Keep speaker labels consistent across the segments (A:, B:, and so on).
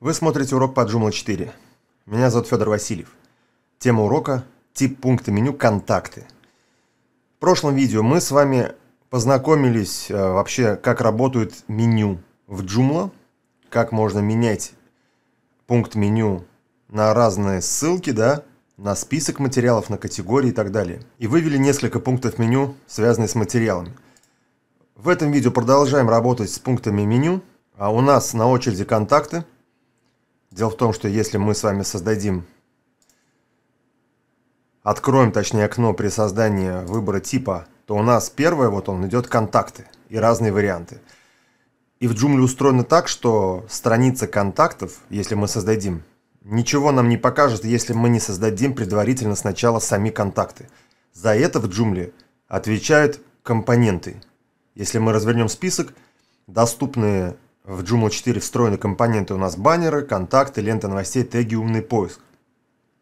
A: Вы смотрите урок по Joomla 4. Меня зовут Федор Васильев. Тема урока – тип пункта меню «Контакты». В прошлом видео мы с вами познакомились э, вообще, как работает меню в Joomla, как можно менять пункт меню на разные ссылки, да, на список материалов, на категории и так далее. И вывели несколько пунктов меню, связанных с материалами. В этом видео продолжаем работать с пунктами меню. А у нас на очереди контакты – Дело в том, что если мы с вами создадим, откроем, точнее, окно при создании выбора типа, то у нас первое, вот он идет контакты и разные варианты. И в Joomla устроено так, что страница контактов, если мы создадим, ничего нам не покажет, если мы не создадим предварительно сначала сами контакты. За это в Joomla отвечают компоненты. Если мы развернем список, доступные в Joomla 4 встроены компоненты у нас баннеры, контакты, лента новостей, теги, умный поиск.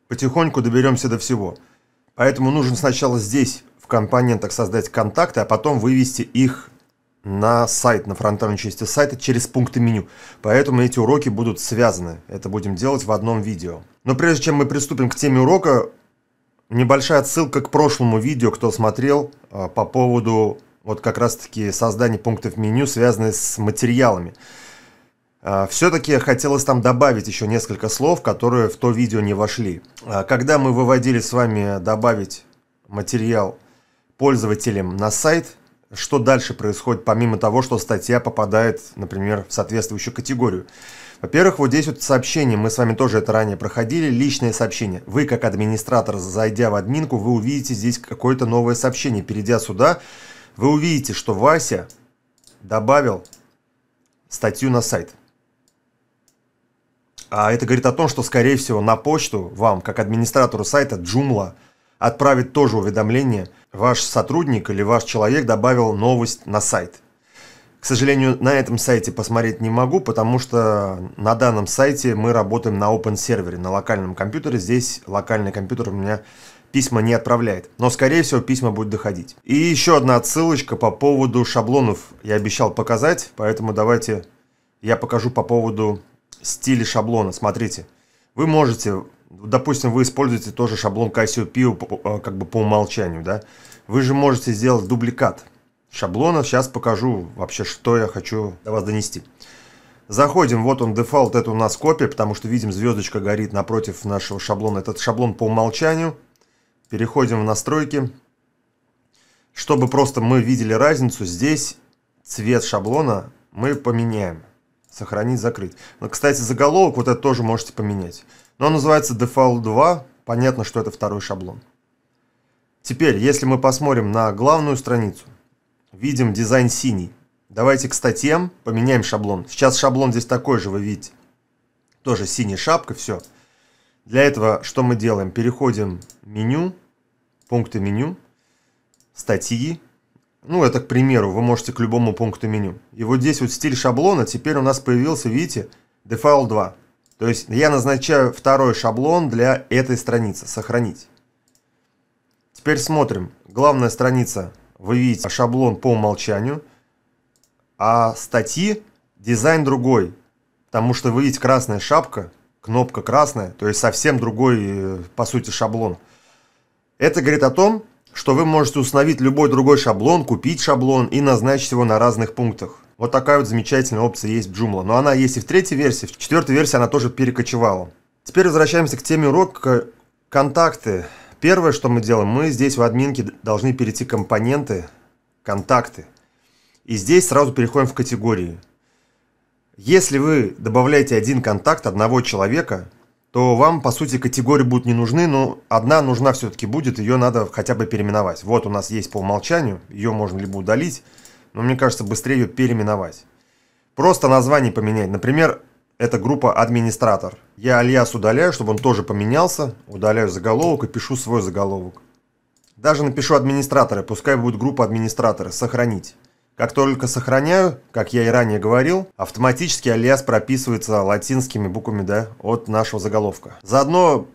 A: Потихоньку доберемся до всего. Поэтому нужно сначала здесь, в компонентах, создать контакты, а потом вывести их на сайт, на фронтальной части сайта через пункты меню. Поэтому эти уроки будут связаны. Это будем делать в одном видео. Но прежде чем мы приступим к теме урока, небольшая отсылка к прошлому видео, кто смотрел, а, по поводу вот как раз-таки создание пунктов меню, связанное с материалами. А, Все-таки хотелось там добавить еще несколько слов, которые в то видео не вошли. А, когда мы выводили с вами добавить материал пользователям на сайт, что дальше происходит, помимо того, что статья попадает, например, в соответствующую категорию. Во-первых, вот здесь вот сообщение, мы с вами тоже это ранее проходили, личное сообщение. Вы, как администратор, зайдя в админку, вы увидите здесь какое-то новое сообщение. Перейдя сюда, вы увидите, что Вася добавил статью на сайт. А это говорит о том, что, скорее всего, на почту вам, как администратору сайта Joomla, отправит тоже уведомление, ваш сотрудник или ваш человек добавил новость на сайт. К сожалению, на этом сайте посмотреть не могу, потому что на данном сайте мы работаем на open сервере, на локальном компьютере. Здесь локальный компьютер у меня письма не отправляет. Но, скорее всего, письма будет доходить. И еще одна отсылочка по поводу шаблонов. Я обещал показать, поэтому давайте я покажу по поводу стиля шаблона. Смотрите, вы можете, допустим, вы используете тоже шаблон Cassiopeia э, как бы по умолчанию, да? Вы же можете сделать дубликат шаблона. Сейчас покажу вообще, что я хочу до вас донести. Заходим, вот он дефолт, это у нас копия, потому что видим звездочка горит напротив нашего шаблона. Этот шаблон по умолчанию. Переходим в настройки. Чтобы просто мы видели разницу, здесь цвет шаблона мы поменяем. Сохранить, закрыть. Но, кстати, заголовок вот это тоже можете поменять. Но он называется Default 2. Понятно, что это второй шаблон. Теперь, если мы посмотрим на главную страницу, видим дизайн синий. Давайте к статьям поменяем шаблон. Сейчас шаблон здесь такой же, вы видите. Тоже синяя шапка, все. Все. Для этого что мы делаем? Переходим в меню, пункты меню, статьи. Ну, это, к примеру, вы можете к любому пункту меню. И вот здесь вот стиль шаблона, теперь у нас появился, видите, Default 2. То есть я назначаю второй шаблон для этой страницы. Сохранить. Теперь смотрим. Главная страница, вы видите, шаблон по умолчанию. А статьи дизайн другой. Потому что вы видите красная шапка, кнопка красная, то есть совсем другой, э, по сути, шаблон. Это говорит о том, что вы можете установить любой другой шаблон, купить шаблон и назначить его на разных пунктах. Вот такая вот замечательная опция есть в Joomla. Но она есть и в третьей версии, в четвертой версии она тоже перекочевала. Теперь возвращаемся к теме урока «Контакты». Первое, что мы делаем, мы здесь в админке должны перейти компоненты «Контакты». И здесь сразу переходим в категории – если вы добавляете один контакт одного человека, то вам, по сути, категории будут не нужны, но одна нужна все-таки будет, ее надо хотя бы переименовать. Вот у нас есть по умолчанию, ее можно либо удалить, но мне кажется, быстрее ее переименовать. Просто название поменять. Например, это группа администратор. Я alias удаляю, чтобы он тоже поменялся. Удаляю заголовок и пишу свой заголовок. Даже напишу администраторы, пускай будет группа администраторы. Сохранить. Как только сохраняю, как я и ранее говорил, автоматически алиас прописывается латинскими буквами да, от нашего заголовка. Заодно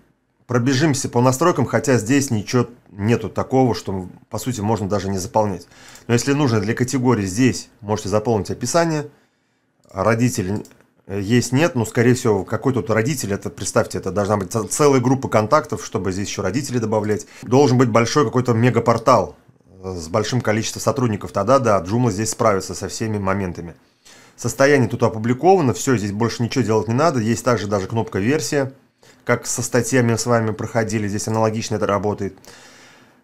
A: пробежимся по настройкам, хотя здесь ничего нету такого, что по сути можно даже не заполнять. Но если нужно для категории здесь, можете заполнить описание. Родитель э, есть, нет, но скорее всего какой тут родитель, это представьте, это должна быть целая группа контактов, чтобы здесь еще родители добавлять. Должен быть большой какой-то мегапортал, с большим количеством сотрудников, тогда да, джумла здесь справится со всеми моментами. Состояние тут опубликовано, все, здесь больше ничего делать не надо. Есть также даже кнопка версия, как со статьями с вами проходили, здесь аналогично это работает.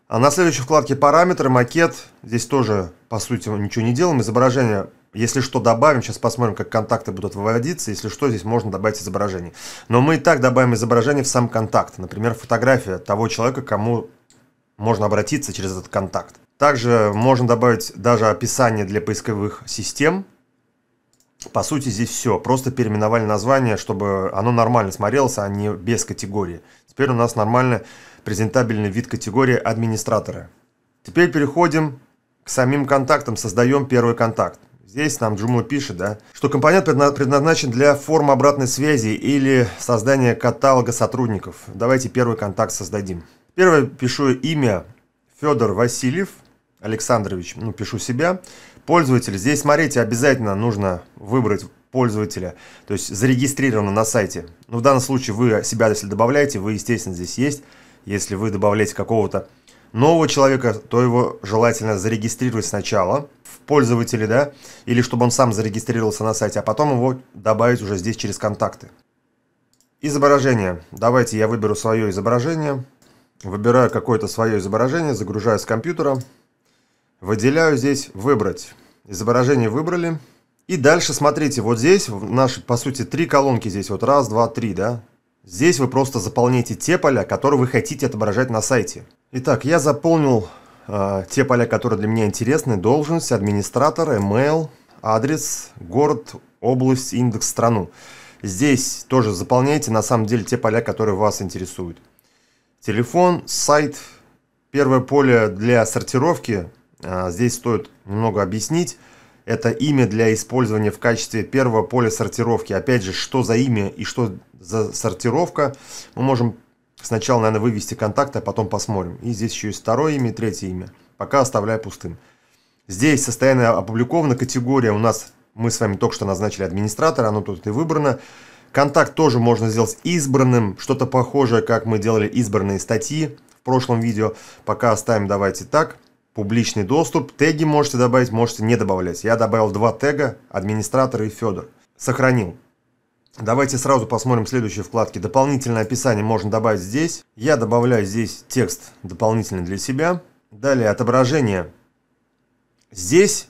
A: А на следующей вкладке параметры, макет, здесь тоже, по сути, ничего не делаем. Изображение, если что, добавим, сейчас посмотрим, как контакты будут выводиться. Если что, здесь можно добавить изображение. Но мы и так добавим изображение в сам контакт. Например, фотография того человека, кому можно обратиться через этот контакт. Также можно добавить даже описание для поисковых систем. По сути, здесь все. Просто переименовали название, чтобы оно нормально смотрелось, а не без категории. Теперь у нас нормально презентабельный вид категории администратора. Теперь переходим к самим контактам. Создаем первый контакт. Здесь нам Джуму пишет, да, что компонент предназначен для формы обратной связи или создания каталога сотрудников. Давайте первый контакт создадим. Первое пишу имя Федор Васильев – Александрович, ну, пишу себя, пользователь. Здесь, смотрите, обязательно нужно выбрать пользователя, то есть зарегистрировано на сайте. Ну, в данном случае вы себя, если добавляете, вы, естественно, здесь есть. Если вы добавляете какого-то нового человека, то его желательно зарегистрировать сначала в пользователе, да, или чтобы он сам зарегистрировался на сайте, а потом его добавить уже здесь через контакты. Изображение. Давайте я выберу свое изображение. Выбираю какое-то свое изображение, загружаю с компьютера. Выделяю здесь «Выбрать». Изображение выбрали. И дальше смотрите, вот здесь наши, по сути, три колонки здесь. Вот раз, два, три, да? Здесь вы просто заполняете те поля, которые вы хотите отображать на сайте. Итак, я заполнил э, те поля, которые для меня интересны. Должность, администратор, email, адрес, город, область, индекс, страну. Здесь тоже заполняйте на самом деле те поля, которые вас интересуют. Телефон, сайт. Первое поле для сортировки а, здесь стоит немного объяснить. Это имя для использования в качестве первого поля сортировки. Опять же, что за имя и что за сортировка, мы можем сначала, наверное, вывести контакт, а потом посмотрим. И здесь еще есть второе имя и третье имя. Пока оставляю пустым. Здесь состояние опубликовано, категория у нас, мы с вами только что назначили администратора, оно тут и выбрано. Контакт тоже можно сделать избранным, что-то похожее, как мы делали избранные статьи в прошлом видео. Пока оставим, давайте так публичный доступ. Теги можете добавить, можете не добавлять. Я добавил два тега, администратор и Федор. Сохранил. Давайте сразу посмотрим следующие вкладки. Дополнительное описание можно добавить здесь. Я добавляю здесь текст дополнительный для себя. Далее отображение. Здесь,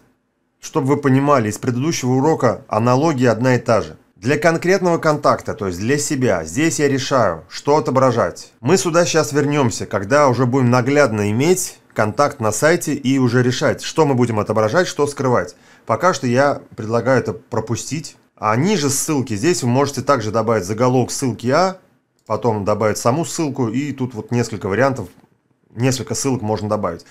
A: чтобы вы понимали, из предыдущего урока аналогия одна и та же. Для конкретного контакта, то есть для себя, здесь я решаю, что отображать. Мы сюда сейчас вернемся, когда уже будем наглядно иметь контакт на сайте и уже решать, что мы будем отображать, что скрывать. Пока что я предлагаю это пропустить. А ниже ссылки здесь вы можете также добавить заголовок ссылки А, потом добавить саму ссылку, и тут вот несколько вариантов, несколько ссылок можно добавить.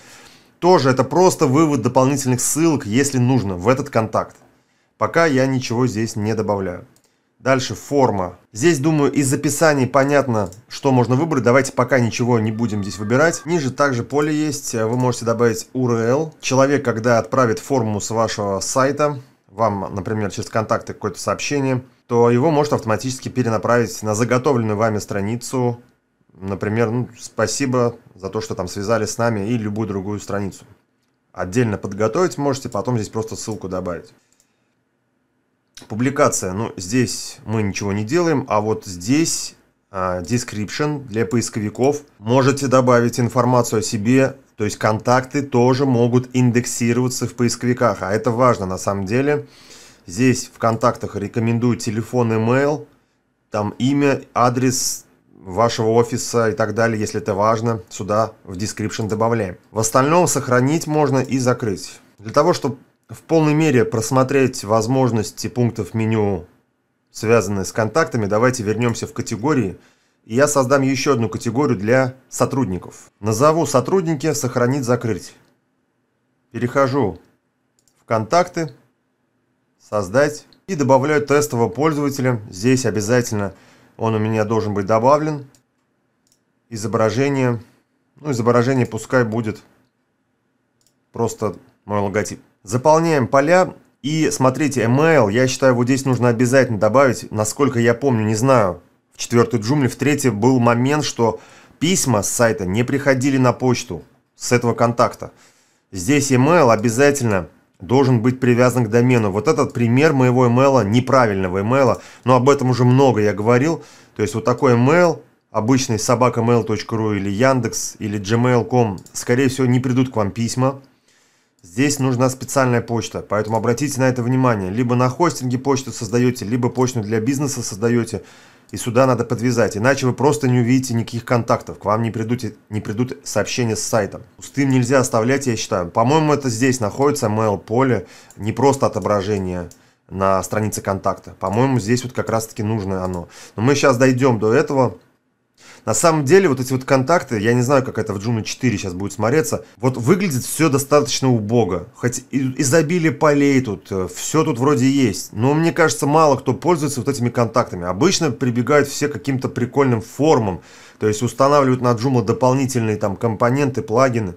A: Тоже это просто вывод дополнительных ссылок, если нужно, в этот контакт. Пока я ничего здесь не добавляю. Дальше форма. Здесь, думаю, из описаний понятно, что можно выбрать. Давайте пока ничего не будем здесь выбирать. Ниже также поле есть. Вы можете добавить URL. Человек, когда отправит форму с вашего сайта, вам, например, через контакты какое-то сообщение, то его может автоматически перенаправить на заготовленную вами страницу. Например, ну, спасибо за то, что там связали с нами и любую другую страницу. Отдельно подготовить можете, потом здесь просто ссылку добавить. Публикация, ну здесь мы ничего не делаем, а вот здесь а, description для поисковиков. Можете добавить информацию о себе, то есть контакты тоже могут индексироваться в поисковиках, а это важно на самом деле. Здесь в контактах рекомендую телефон, email, там имя, адрес вашего офиса и так далее, если это важно, сюда в description добавляем. В остальном сохранить можно и закрыть. Для того, чтобы в полной мере просмотреть возможности пунктов меню, связанные с контактами, давайте вернемся в категории. И я создам еще одну категорию для сотрудников. Назову «Сотрудники. Сохранить. Закрыть». Перехожу в «Контакты», «Создать» и добавляю тестового пользователя. Здесь обязательно он у меня должен быть добавлен. Изображение. Ну, изображение пускай будет просто мой логотип. Заполняем поля и смотрите, email, я считаю, вот здесь нужно обязательно добавить, насколько я помню, не знаю, в четвертой джумле, в третьей был момент, что письма с сайта не приходили на почту с этого контакта. Здесь email обязательно должен быть привязан к домену. Вот этот пример моего email, неправильного email, но об этом уже много я говорил. То есть вот такой email, обычный собакамейл.ру или Яндекс или gmail.com, скорее всего, не придут к вам письма. Здесь нужна специальная почта, поэтому обратите на это внимание. Либо на хостинге почту создаете, либо почту для бизнеса создаете. И сюда надо подвязать, иначе вы просто не увидите никаких контактов, к вам не придут, не придут сообщения с сайтом. Пустым нельзя оставлять, я считаю. По-моему, это здесь находится mail поле, не просто отображение на странице контакта. По-моему, здесь вот как раз-таки нужно оно. Но мы сейчас дойдем до этого. На самом деле вот эти вот контакты, я не знаю, как это в Juno 4 сейчас будет смотреться, вот выглядит все достаточно убого. Хоть изобилие полей тут, э, все тут вроде есть, но мне кажется, мало кто пользуется вот этими контактами. Обычно прибегают все каким-то прикольным формам, то есть устанавливают на Joomla дополнительные там компоненты, плагины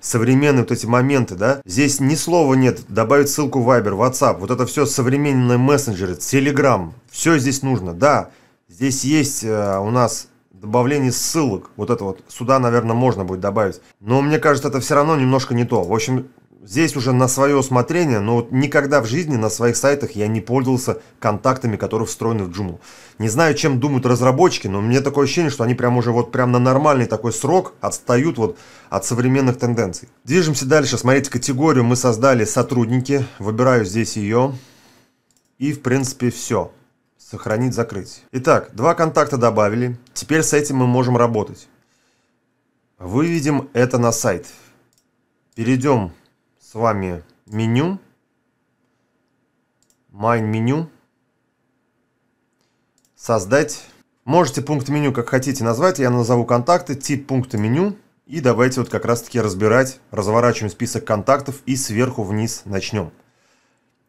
A: современные вот эти моменты, да? Здесь ни слова нет, добавить ссылку Viber, WhatsApp, вот это все современные мессенджеры, Telegram, все здесь нужно, да. Здесь есть э, у нас Добавление ссылок, вот это вот, сюда, наверное, можно будет добавить. Но мне кажется, это все равно немножко не то. В общем, здесь уже на свое усмотрение, но вот никогда в жизни на своих сайтах я не пользовался контактами, которые встроены в Joomla. Не знаю, чем думают разработчики, но мне такое ощущение, что они прям уже вот прям на нормальный такой срок отстают вот от современных тенденций. Движемся дальше. Смотрите, категорию мы создали сотрудники. Выбираю здесь ее. И, в принципе, все. Сохранить, закрыть. Итак, два контакта добавили. Теперь с этим мы можем работать. Выведем это на сайт. Перейдем с вами в меню. Main меню. Создать. Можете пункт меню как хотите назвать. Я назову контакты, тип пункта меню. И давайте вот как раз таки разбирать. Разворачиваем список контактов и сверху вниз начнем.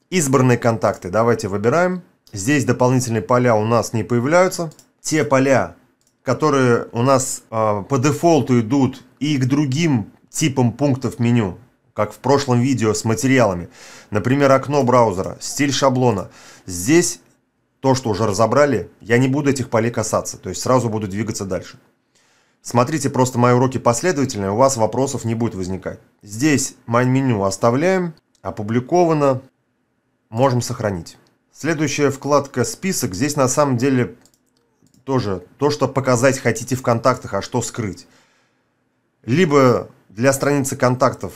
A: Избранные контакты. Давайте выбираем. Здесь дополнительные поля у нас не появляются. Те поля, которые у нас э, по дефолту идут и к другим типам пунктов меню, как в прошлом видео с материалами. Например, окно браузера, стиль шаблона. Здесь то, что уже разобрали, я не буду этих полей касаться, то есть сразу буду двигаться дальше. Смотрите просто мои уроки последовательно, у вас вопросов не будет возникать. Здесь майн меню оставляем, опубликовано, можем сохранить. Следующая вкладка «Список». Здесь на самом деле тоже то, что показать хотите в контактах, а что скрыть. Либо для страницы контактов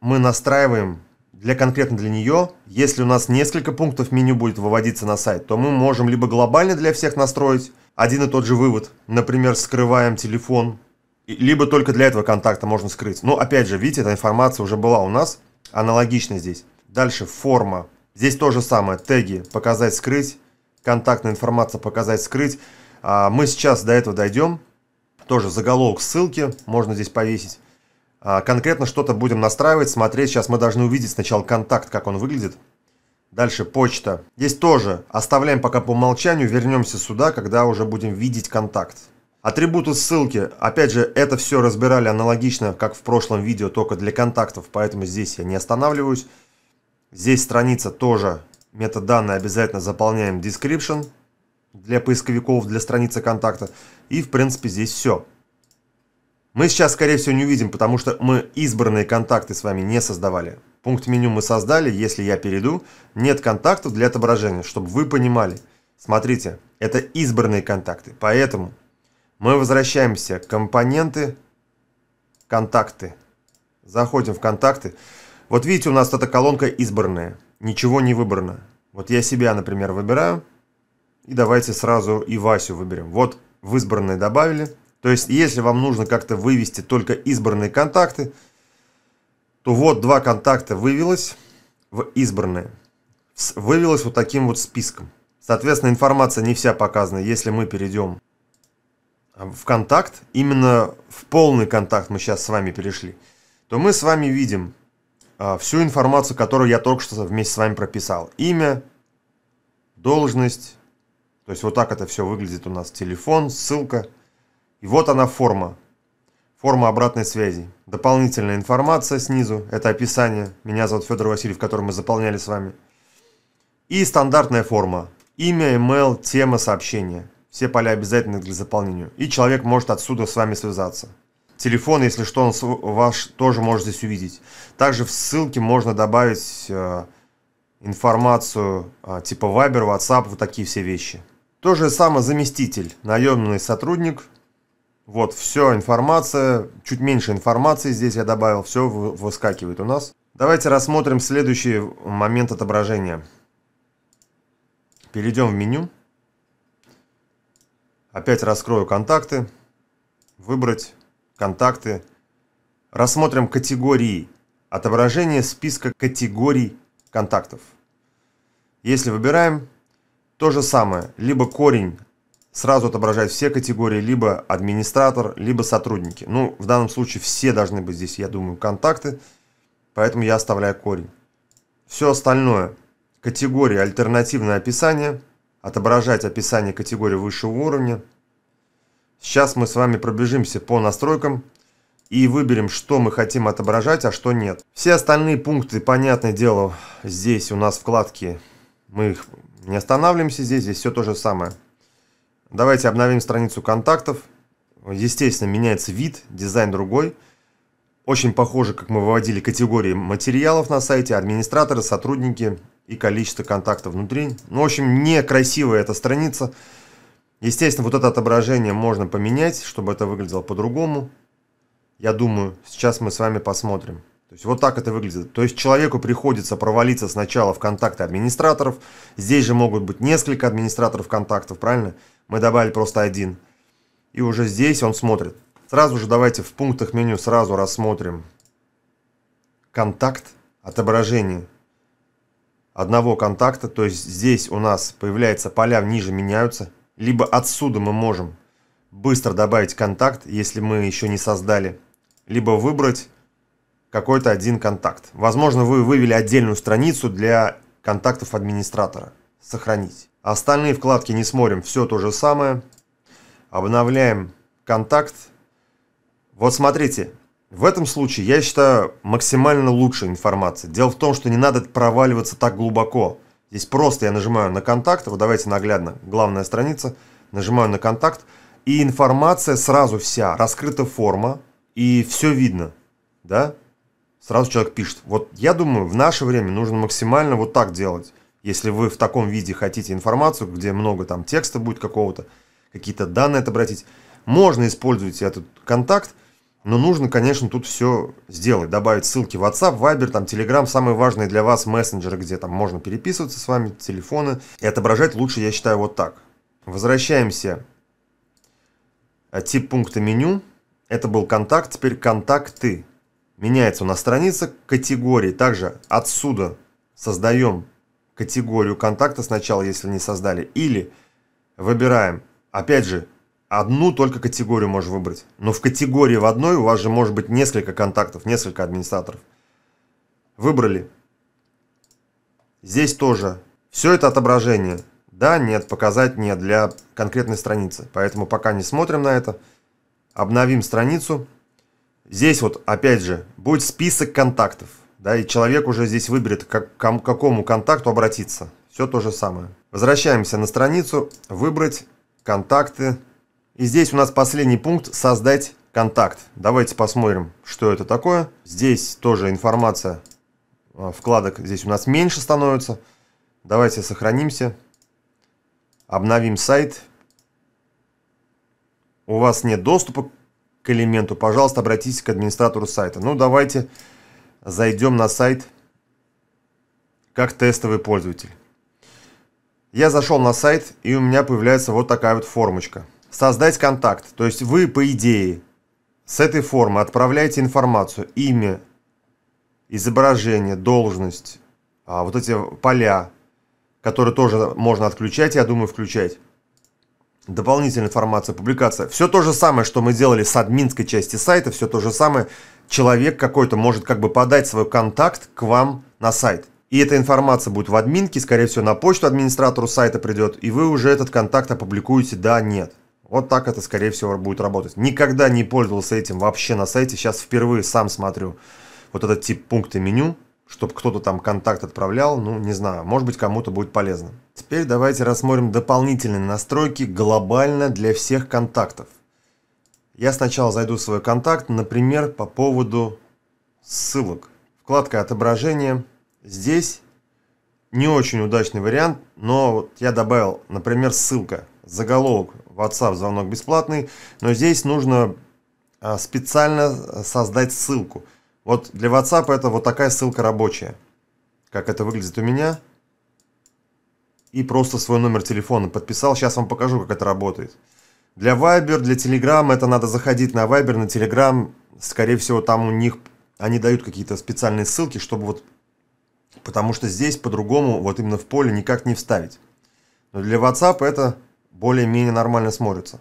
A: мы настраиваем для конкретно для нее, если у нас несколько пунктов меню будет выводиться на сайт, то мы можем либо глобально для всех настроить один и тот же вывод, например, скрываем телефон, либо только для этого контакта можно скрыть. Но опять же, видите, эта информация уже была у нас, аналогично здесь. Дальше форма Здесь то же самое. Теги «Показать скрыть», «Контактная информация показать скрыть». А мы сейчас до этого дойдем. Тоже заголовок ссылки можно здесь повесить. А конкретно что-то будем настраивать, смотреть. Сейчас мы должны увидеть сначала контакт, как он выглядит. Дальше почта. Здесь тоже оставляем пока по умолчанию, вернемся сюда, когда уже будем видеть контакт. Атрибуты ссылки. Опять же, это все разбирали аналогично, как в прошлом видео, только для контактов, поэтому здесь я не останавливаюсь. Здесь страница тоже, метаданные обязательно заполняем description для поисковиков, для страницы контакта. И в принципе здесь все. Мы сейчас, скорее всего, не увидим, потому что мы избранные контакты с вами не создавали. Пункт меню мы создали, если я перейду, нет контактов для отображения, чтобы вы понимали. Смотрите, это избранные контакты, поэтому мы возвращаемся к компоненты, контакты. Заходим в контакты. Вот видите, у нас эта колонка избранная. Ничего не выбрано. Вот я себя, например, выбираю. И давайте сразу и Васю выберем. Вот в избранные добавили. То есть, если вам нужно как-то вывести только избранные контакты, то вот два контакта вывелось в избранные. Вывелось вот таким вот списком. Соответственно, информация не вся показана. Если мы перейдем а, в контакт, именно в полный контакт мы сейчас с вами перешли, то мы с вами видим а, всю информацию, которую я только что вместе с вами прописал. Имя, должность, то есть вот так это все выглядит у нас. Телефон, ссылка. И вот она форма. Форма обратной связи. Дополнительная информация снизу. Это описание. Меня зовут Федор Васильев, который мы заполняли с вами. И стандартная форма. Имя, email, тема, сообщения. Все поля обязательны для заполнения. И человек может отсюда с вами связаться. Телефон, если что, он ваш тоже может здесь увидеть. Также в ссылке можно добавить э, информацию э, типа Viber, WhatsApp, вот такие все вещи. То же самое заместитель, наемный сотрудник. Вот, все информация, чуть меньше информации здесь я добавил, все выскакивает у нас. Давайте рассмотрим следующий момент отображения. Перейдем в меню. Опять раскрою контакты. Выбрать контакты. Рассмотрим категории, отображение списка категорий контактов. Если выбираем, то же самое, либо корень сразу отображает все категории, либо администратор, либо сотрудники. Ну, в данном случае все должны быть здесь, я думаю, контакты, поэтому я оставляю корень. Все остальное, категория альтернативное описание, отображать описание категории высшего уровня – Сейчас мы с вами пробежимся по настройкам и выберем, что мы хотим отображать, а что нет. Все остальные пункты, понятное дело, здесь у нас вкладки. Мы их не останавливаемся здесь, здесь все то же самое. Давайте обновим страницу контактов. Естественно, меняется вид, дизайн другой. Очень похоже, как мы выводили категории материалов на сайте, администраторы, сотрудники и количество контактов внутри. Ну, в общем, некрасивая эта страница. Естественно, вот это отображение можно поменять, чтобы это выглядело по-другому. Я думаю, сейчас мы с вами посмотрим. То есть вот так это выглядит. То есть человеку приходится провалиться сначала в контакты администраторов. Здесь же могут быть несколько администраторов контактов, правильно? Мы добавили просто один. И уже здесь он смотрит. Сразу же давайте в пунктах меню сразу рассмотрим контакт, отображение одного контакта. То есть здесь у нас появляются поля ниже меняются. Либо отсюда мы можем быстро добавить контакт, если мы еще не создали. Либо выбрать какой-то один контакт. Возможно, вы вывели отдельную страницу для контактов администратора. Сохранить. Остальные вкладки не смотрим. Все то же самое. Обновляем контакт. Вот смотрите. В этом случае, я считаю, максимально лучшая информация. Дело в том, что не надо проваливаться так глубоко. Здесь просто я нажимаю на контакт. Вот давайте наглядно. Главная страница. Нажимаю на контакт. И информация сразу вся. Раскрыта форма. И все видно. Да? Сразу человек пишет. Вот я думаю, в наше время нужно максимально вот так делать. Если вы в таком виде хотите информацию, где много там текста будет какого-то, какие-то данные отобратить, можно использовать этот контакт, но нужно, конечно, тут все сделать. Добавить ссылки в WhatsApp, Viber, там, Telegram, самые важные для вас мессенджеры, где там можно переписываться с вами, телефоны. И отображать лучше, я считаю, вот так. Возвращаемся. Э, Тип пункта меню. Это был контакт, теперь контакты. Меняется у нас страница категории. Также отсюда создаем категорию контакта сначала, если не создали. Или выбираем, опять же, одну только категорию можно выбрать. Но в категории в одной у вас же может быть несколько контактов, несколько администраторов. Выбрали. Здесь тоже. Все это отображение. Да, нет, показать нет для конкретной страницы. Поэтому пока не смотрим на это. Обновим страницу. Здесь вот, опять же, будет список контактов. Да, и человек уже здесь выберет, как, к какому контакту обратиться. Все то же самое. Возвращаемся на страницу. Выбрать контакты. И здесь у нас последний пункт «Создать контакт». Давайте посмотрим, что это такое. Здесь тоже информация а, вкладок здесь у нас меньше становится. Давайте сохранимся. Обновим сайт. У вас нет доступа к элементу, пожалуйста, обратитесь к администратору сайта. Ну, давайте зайдем на сайт как тестовый пользователь. Я зашел на сайт, и у меня появляется вот такая вот формочка – создать контакт. То есть вы, по идее, с этой формы отправляете информацию, имя, изображение, должность, а вот эти поля, которые тоже можно отключать, я думаю, включать. Дополнительная информация, публикация. Все то же самое, что мы делали с админской части сайта, все то же самое. Человек какой-то может как бы подать свой контакт к вам на сайт. И эта информация будет в админке, скорее всего, на почту администратору сайта придет, и вы уже этот контакт опубликуете «да», «нет». Вот так это, скорее всего, будет работать. Никогда не пользовался этим вообще на сайте. Сейчас впервые сам смотрю вот этот тип пункта меню, чтобы кто-то там контакт отправлял. Ну, не знаю, может быть, кому-то будет полезно. Теперь давайте рассмотрим дополнительные настройки глобально для всех контактов. Я сначала зайду в свой контакт, например, по поводу ссылок. Вкладка отображения. Здесь не очень удачный вариант, но вот я добавил, например, ссылка, заголовок WhatsApp звонок бесплатный, но здесь нужно а, специально э, создать ссылку. Вот для WhatsApp это вот такая ссылка рабочая, как это выглядит у меня. И просто свой номер телефона подписал. Сейчас вам покажу, как это работает. Для Viber, для Telegram это надо заходить на Viber, на Telegram. Скорее всего, там у них они дают какие-то специальные ссылки, чтобы вот... Потому что здесь по-другому, вот именно в поле, никак не вставить. Но для WhatsApp это более-менее нормально смотрится.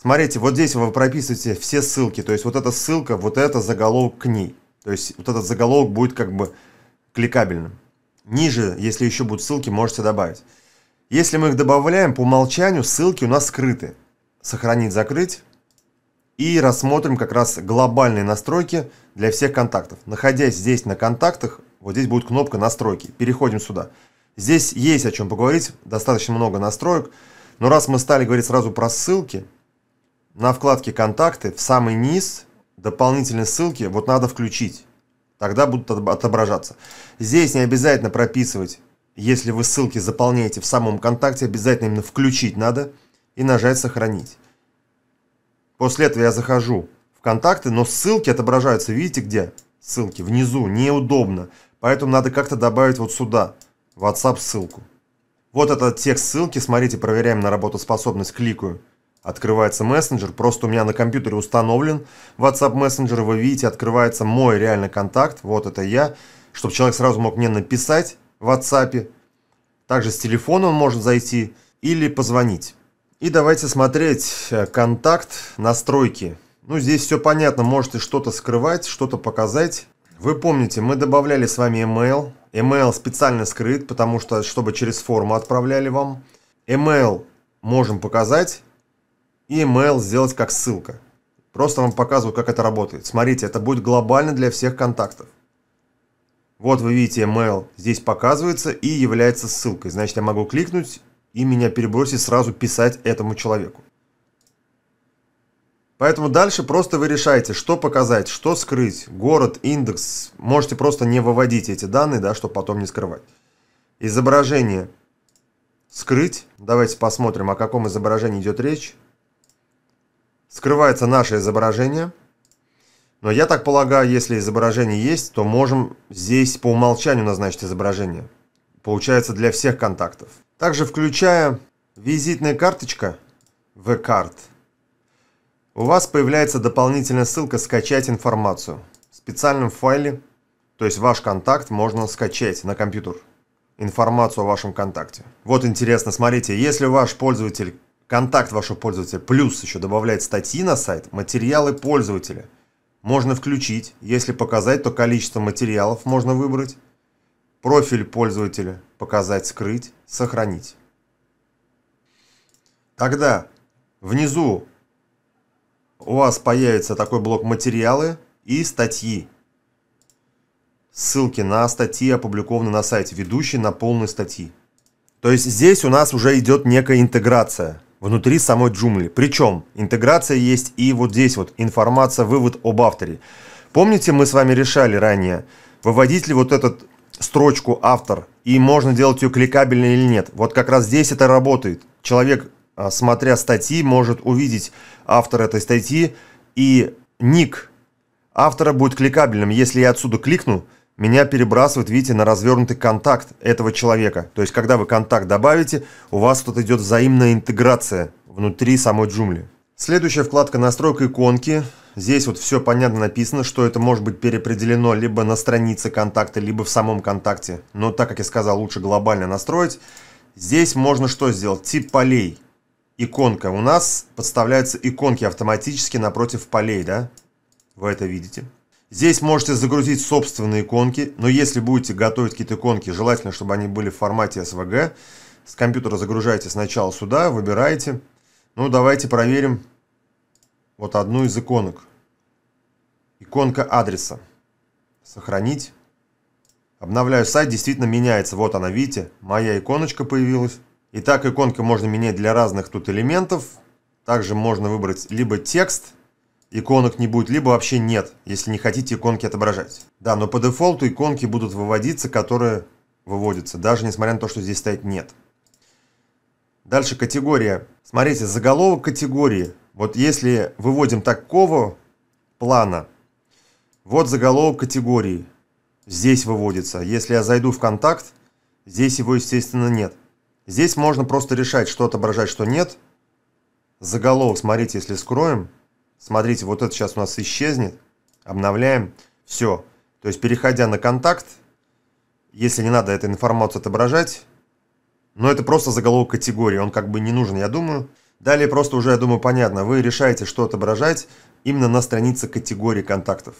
A: Смотрите, вот здесь вы прописываете все ссылки, то есть вот эта ссылка, вот это заголовок к ней. То есть вот этот заголовок будет как бы кликабельным. Ниже, если еще будут ссылки, можете добавить. Если мы их добавляем, по умолчанию ссылки у нас скрыты. Сохранить, закрыть. И рассмотрим как раз глобальные настройки для всех контактов. Находясь здесь на контактах, вот здесь будет кнопка настройки. Переходим сюда. Здесь есть о чем поговорить, достаточно много настроек. Но раз мы стали говорить сразу про ссылки, на вкладке «Контакты» в самый низ дополнительные ссылки вот надо включить. Тогда будут отображаться. Здесь не обязательно прописывать, если вы ссылки заполняете в самом контакте, обязательно именно включить надо и нажать «Сохранить». После этого я захожу в «Контакты», но ссылки отображаются, видите где? Ссылки внизу, неудобно. Поэтому надо как-то добавить вот сюда, WhatsApp ссылку. Вот этот текст ссылки, смотрите, проверяем на работоспособность, кликаю. Открывается мессенджер, просто у меня на компьютере установлен WhatsApp мессенджер, вы видите, открывается мой реальный контакт, вот это я, чтобы человек сразу мог мне написать в WhatsApp. Также с телефона он может зайти или позвонить. И давайте смотреть э, контакт, настройки. Ну, здесь все понятно, можете что-то скрывать, что-то показать. Вы помните, мы добавляли с вами email, Email специально скрыт, потому что, чтобы через форму отправляли вам. Email можем показать. И email сделать как ссылка. Просто вам показываю, как это работает. Смотрите, это будет глобально для всех контактов. Вот вы видите, email здесь показывается и является ссылкой. Значит, я могу кликнуть и меня перебросить сразу писать этому человеку. Поэтому дальше просто вы решаете, что показать, что скрыть, город, индекс. Можете просто не выводить эти данные, да, чтобы потом не скрывать. Изображение скрыть. Давайте посмотрим, о каком изображении идет речь. Скрывается наше изображение. Но я так полагаю, если изображение есть, то можем здесь по умолчанию назначить изображение. Получается для всех контактов. Также включая визитная карточка, v-карт. У вас появляется дополнительная ссылка «Скачать информацию». В специальном файле, то есть ваш контакт, можно скачать на компьютер информацию о вашем контакте. Вот интересно, смотрите, если ваш пользователь, контакт вашего пользователя, плюс еще добавляет статьи на сайт, материалы пользователя можно включить. Если показать, то количество материалов можно выбрать. Профиль пользователя показать, скрыть, сохранить. Тогда внизу у вас появится такой блок «Материалы» и «Статьи». Ссылки на статьи опубликованы на сайте, ведущие на полные статьи. То есть здесь у нас уже идет некая интеграция внутри самой джумли. Причем интеграция есть и вот здесь вот информация, вывод об авторе. Помните, мы с вами решали ранее, выводить ли вот этот строчку автор и можно делать ее кликабельной или нет. Вот как раз здесь это работает. Человек а, смотря статьи, может увидеть автор этой статьи и ник автора будет кликабельным. Если я отсюда кликну, меня перебрасывает, видите, на развернутый контакт этого человека. То есть, когда вы контакт добавите, у вас тут идет взаимная интеграция внутри самой джумли. Следующая вкладка «Настройка иконки». Здесь вот все понятно написано, что это может быть переопределено либо на странице контакта, либо в самом контакте. Но так как я сказал, лучше глобально настроить. Здесь можно что сделать? Тип полей. Иконка. У нас подставляются иконки автоматически напротив полей, да? Вы это видите. Здесь можете загрузить собственные иконки, но если будете готовить какие-то иконки, желательно, чтобы они были в формате SVG. С компьютера загружаете сначала сюда, выбираете. Ну, давайте проверим вот одну из иконок. Иконка адреса. Сохранить. Обновляю сайт, действительно меняется. Вот она, видите, моя иконочка появилась. Итак, иконки можно менять для разных тут элементов. Также можно выбрать либо текст, иконок не будет, либо вообще нет, если не хотите иконки отображать. Да, но по дефолту иконки будут выводиться, которые выводятся, даже несмотря на то, что здесь стоит нет. Дальше категория. Смотрите, заголовок категории. Вот если выводим такого плана, вот заголовок категории. Здесь выводится. Если я зайду в контакт, здесь его, естественно, нет. Здесь можно просто решать, что отображать, что нет. Заголовок, смотрите, если скроем, смотрите, вот это сейчас у нас исчезнет. Обновляем. Все. То есть, переходя на контакт, если не надо эту информацию отображать, но это просто заголовок категории, он как бы не нужен, я думаю. Далее просто уже, я думаю, понятно, вы решаете, что отображать именно на странице категории контактов.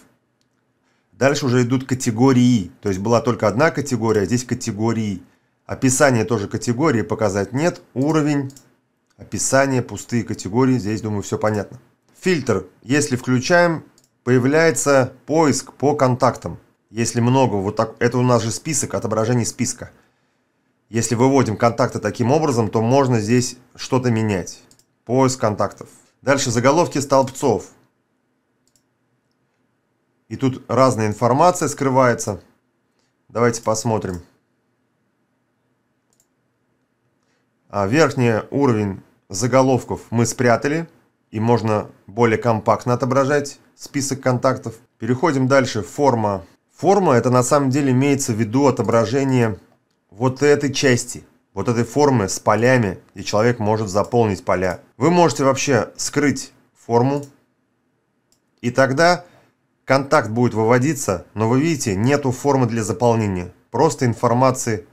A: Дальше уже идут категории, то есть была только одна категория, а здесь категории – Описание тоже категории показать нет. Уровень, описание, пустые категории. Здесь, думаю, все понятно. Фильтр. Если включаем, появляется поиск по контактам. Если много, вот так, это у нас же список, отображение списка. Если выводим контакты таким образом, то можно здесь что-то менять. Поиск контактов. Дальше заголовки столбцов. И тут разная информация скрывается. Давайте посмотрим. А верхний уровень заголовков мы спрятали, и можно более компактно отображать список контактов. Переходим дальше. Форма. Форма это на самом деле имеется в виду отображение вот этой части, вот этой формы с полями, и человек может заполнить поля. Вы можете вообще скрыть форму, и тогда контакт будет выводиться, но вы видите, нету формы для заполнения. Просто информации,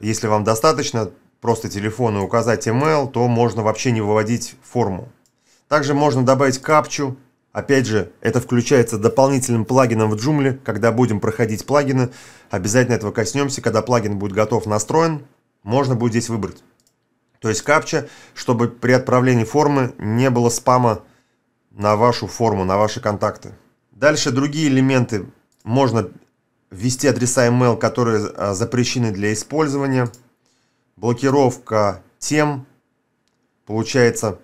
A: если вам достаточно, просто телефон и указать email, то можно вообще не выводить форму. Также можно добавить капчу. Опять же, это включается дополнительным плагином в Joomla. Когда будем проходить плагины, обязательно этого коснемся. Когда плагин будет готов, настроен, можно будет здесь выбрать. То есть капча, чтобы при отправлении формы не было спама на вашу форму, на ваши контакты. Дальше другие элементы. Можно ввести адреса email, которые а, запрещены для использования – блокировка тем. Получается,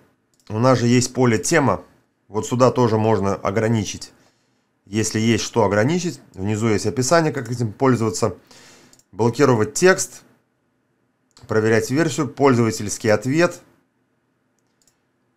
A: у нас же есть поле тема. Вот сюда тоже можно ограничить. Если есть что ограничить, внизу есть описание, как этим пользоваться. Блокировать текст, проверять версию, пользовательский ответ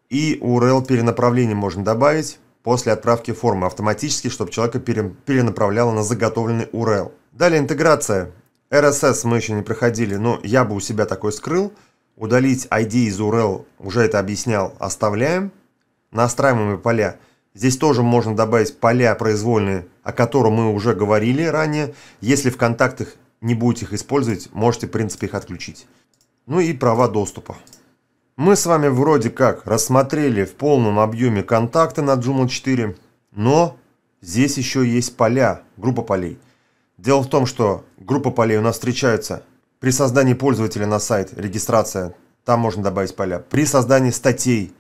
A: и URL перенаправления можно добавить после отправки формы автоматически, чтобы человека перенаправляло на заготовленный URL. Далее интеграция RSS мы еще не проходили, но я бы у себя такой скрыл. Удалить ID из URL, уже это объяснял, оставляем. Настраиваемые поля. Здесь тоже можно добавить поля произвольные, о котором мы уже говорили ранее. Если в контактах не будете их использовать, можете в принципе их отключить. Ну и права доступа. Мы с вами вроде как рассмотрели в полном объеме контакты на Joomla 4, но здесь еще есть поля, группа полей. Дело в том, что группа полей у нас встречаются при создании пользователя на сайт, регистрация, там можно добавить поля. При создании статей,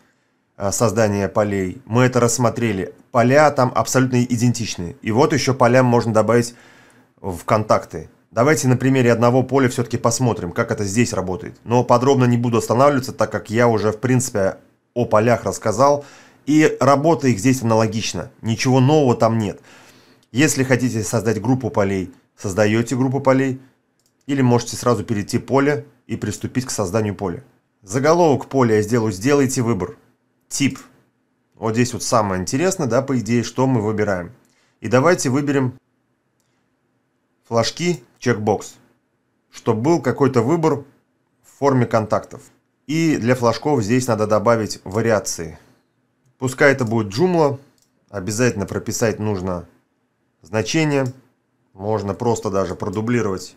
A: э, создания полей, мы это рассмотрели. Поля там абсолютно идентичны. И вот еще полям можно добавить в контакты. Давайте на примере одного поля все-таки посмотрим, как это здесь работает. Но подробно не буду останавливаться, так как я уже в принципе о полях рассказал. И работа их здесь аналогична. Ничего нового там нет. Если хотите создать группу полей, создаете группу полей, или можете сразу перейти поле и приступить к созданию поля. Заголовок поля я сделаю «Сделайте выбор». Тип. Вот здесь вот самое интересное, да, по идее, что мы выбираем. И давайте выберем флажки чекбокс, чтобы был какой-то выбор в форме контактов. И для флажков здесь надо добавить вариации. Пускай это будет Joomla, обязательно прописать нужно значение. Можно просто даже продублировать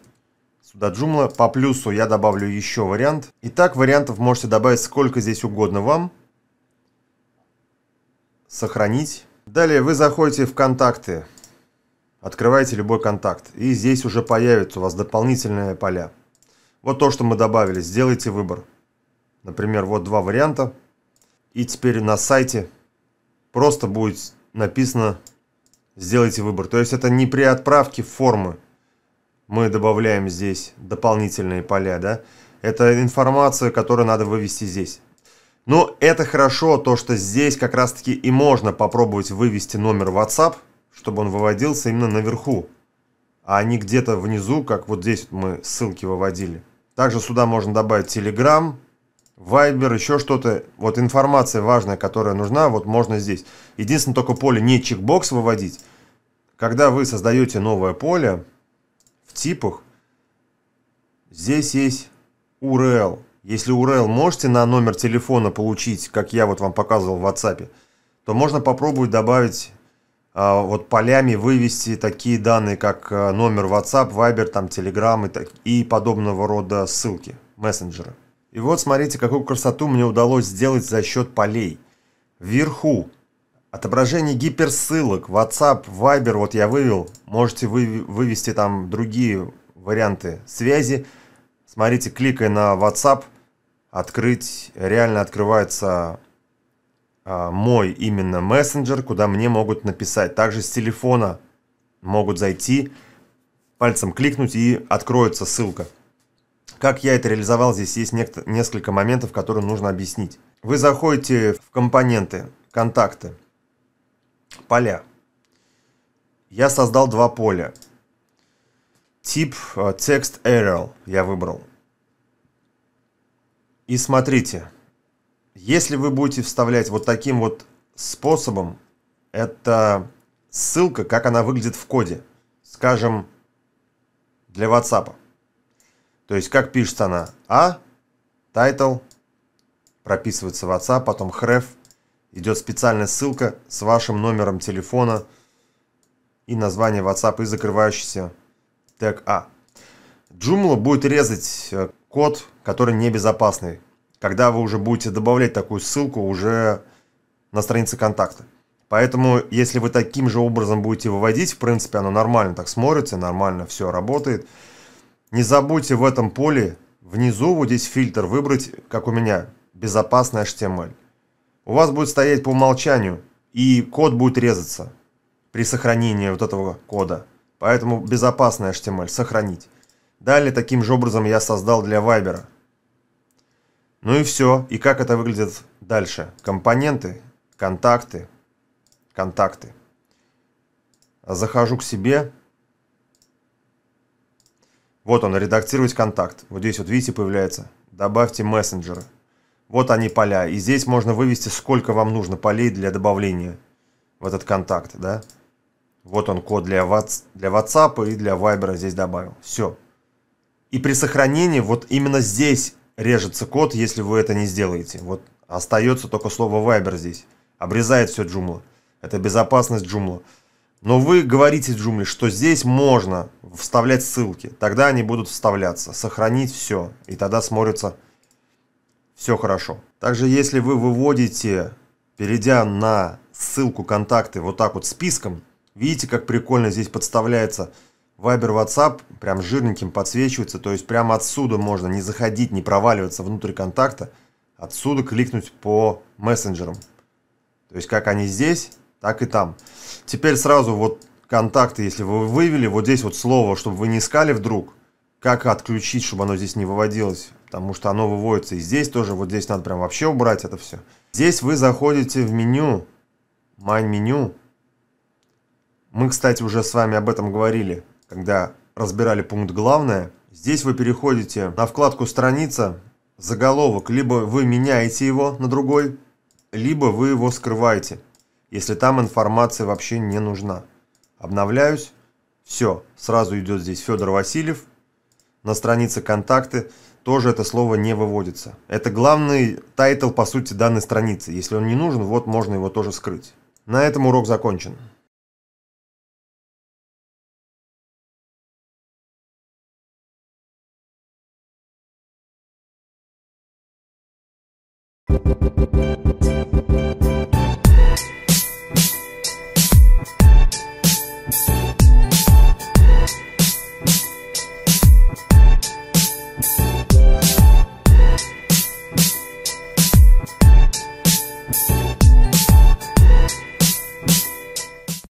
A: сюда джумла. По плюсу я добавлю еще вариант. И так вариантов можете добавить сколько здесь угодно вам. Сохранить. Далее вы заходите в контакты. Открываете любой контакт. И здесь уже появятся у вас дополнительные поля. Вот то, что мы добавили. Сделайте выбор. Например, вот два варианта. И теперь на сайте просто будет написано сделайте выбор. То есть это не при отправке формы мы добавляем здесь дополнительные поля, да? Это информация, которую надо вывести здесь. Но ну, это хорошо, то что здесь как раз таки и можно попробовать вывести номер WhatsApp, чтобы он выводился именно наверху, а не где-то внизу, как вот здесь мы ссылки выводили. Также сюда можно добавить Telegram, Вайбер, еще что-то. Вот информация важная, которая нужна, вот можно здесь. Единственное, только поле не чекбокс выводить. Когда вы создаете новое поле в типах, здесь есть URL. Если URL можете на номер телефона получить, как я вот вам показывал в WhatsApp, то можно попробовать добавить а, вот полями вывести такие данные, как а, номер WhatsApp, Viber, там, Telegram и, так, и подобного рода ссылки, мессенджеры. И вот смотрите, какую красоту мне удалось сделать за счет полей. Вверху отображение гиперссылок, WhatsApp, Viber, вот я вывел. Можете вы, вывести там другие варианты связи. Смотрите, кликая на WhatsApp, открыть, реально открывается а, мой именно мессенджер, куда мне могут написать. Также с телефона могут зайти, пальцем кликнуть и откроется ссылка. Как я это реализовал, здесь есть несколько моментов, которые нужно объяснить. Вы заходите в компоненты, контакты, поля. Я создал два поля. Тип text э, Arial я выбрал. И смотрите, если вы будете вставлять вот таким вот способом, это ссылка, как она выглядит в коде. Скажем, для WhatsApp. То есть, как пишется она? А, title, прописывается в отца, потом href, идет специальная ссылка с вашим номером телефона и название WhatsApp и закрывающийся тег А. Joomla будет резать э, код, который небезопасный, когда вы уже будете добавлять такую ссылку уже на странице контакта. Поэтому, если вы таким же образом будете выводить, в принципе, оно нормально так смотрится, нормально все работает – не забудьте в этом поле внизу вот здесь фильтр выбрать, как у меня, безопасный HTML. У вас будет стоять по умолчанию, и код будет резаться при сохранении вот этого кода. Поэтому безопасный HTML сохранить. Далее таким же образом я создал для Viber. Ну и все. И как это выглядит дальше? Компоненты, контакты, контакты. Захожу к себе. Вот он, редактировать контакт. Вот здесь вот, видите, появляется. Добавьте мессенджеры. Вот они поля. И здесь можно вывести, сколько вам нужно полей для добавления в этот контакт, да? Вот он код для, ватс, для WhatsApp и для Viber здесь добавил. Все. И при сохранении вот именно здесь режется код, если вы это не сделаете. Вот остается только слово Viber здесь. Обрезает все Joomla. Это безопасность Joomla. Но вы говорите Joomla, что здесь можно вставлять ссылки. Тогда они будут вставляться. Сохранить все. И тогда смотрится все хорошо. Также если вы выводите, перейдя на ссылку контакты вот так вот списком, видите, как прикольно здесь подставляется Viber, WhatsApp, прям жирненьким подсвечивается. То есть прямо отсюда можно не заходить, не проваливаться внутрь контакта. Отсюда кликнуть по мессенджерам. То есть как они здесь, так и там. Теперь сразу вот контакты, если вы вывели, вот здесь вот слово, чтобы вы не искали вдруг, как отключить, чтобы оно здесь не выводилось, потому что оно выводится и здесь тоже, вот здесь надо прям вообще убрать это все. Здесь вы заходите в меню, майн Menu. Мы, кстати, уже с вами об этом говорили, когда разбирали пункт главное. Здесь вы переходите на вкладку страница, заголовок, либо вы меняете его на другой, либо вы его скрываете если там информация вообще не нужна. Обновляюсь. Все, сразу идет здесь Федор Васильев. На странице «Контакты» тоже это слово не выводится. Это главный тайтл, по сути, данной страницы. Если он не нужен, вот можно его тоже скрыть. На этом урок закончен.